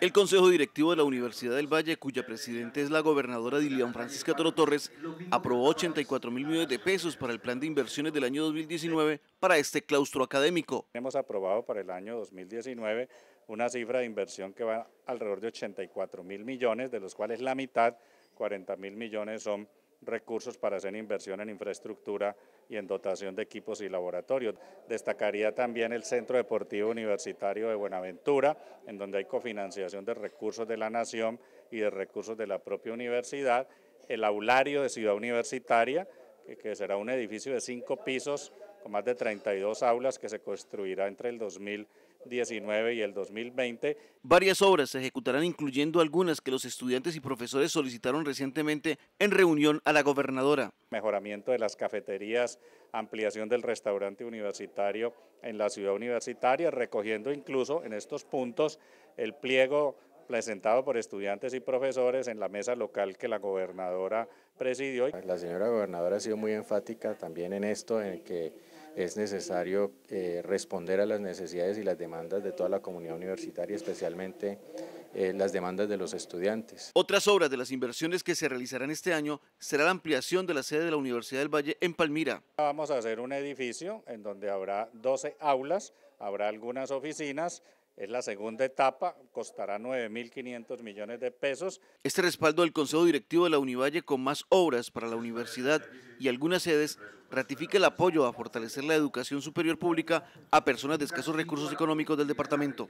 El Consejo Directivo de la Universidad del Valle, cuya presidente es la gobernadora Dilian Francisca Toro Torres, aprobó 84 mil millones de pesos para el plan de inversiones del año 2019 para este claustro académico. Hemos aprobado para el año 2019 una cifra de inversión que va alrededor de 84 mil millones, de los cuales la mitad, 40 mil millones, son recursos para hacer inversión en infraestructura y en dotación de equipos y laboratorios. Destacaría también el Centro Deportivo Universitario de Buenaventura, en donde hay cofinanciación de recursos de la Nación y de recursos de la propia universidad, el aulario de Ciudad Universitaria, que será un edificio de cinco pisos con más de 32 aulas que se construirá entre el 2000 19 y el 2020. Varias obras se ejecutarán incluyendo algunas que los estudiantes y profesores solicitaron recientemente en reunión a la gobernadora. Mejoramiento de las cafeterías, ampliación del restaurante universitario en la ciudad universitaria, recogiendo incluso en estos puntos el pliego presentado por estudiantes y profesores en la mesa local que la gobernadora presidió. La señora gobernadora ha sido muy enfática también en esto, en que es necesario eh, responder a las necesidades y las demandas de toda la comunidad universitaria, especialmente eh, las demandas de los estudiantes. Otras obras de las inversiones que se realizarán este año será la ampliación de la sede de la Universidad del Valle en Palmira. Vamos a hacer un edificio en donde habrá 12 aulas, habrá algunas oficinas, es la segunda etapa, costará 9.500 millones de pesos. Este respaldo del Consejo Directivo de la Univalle con más obras para la universidad y algunas sedes ratifica el apoyo a fortalecer la educación superior pública a personas de escasos recursos económicos del departamento.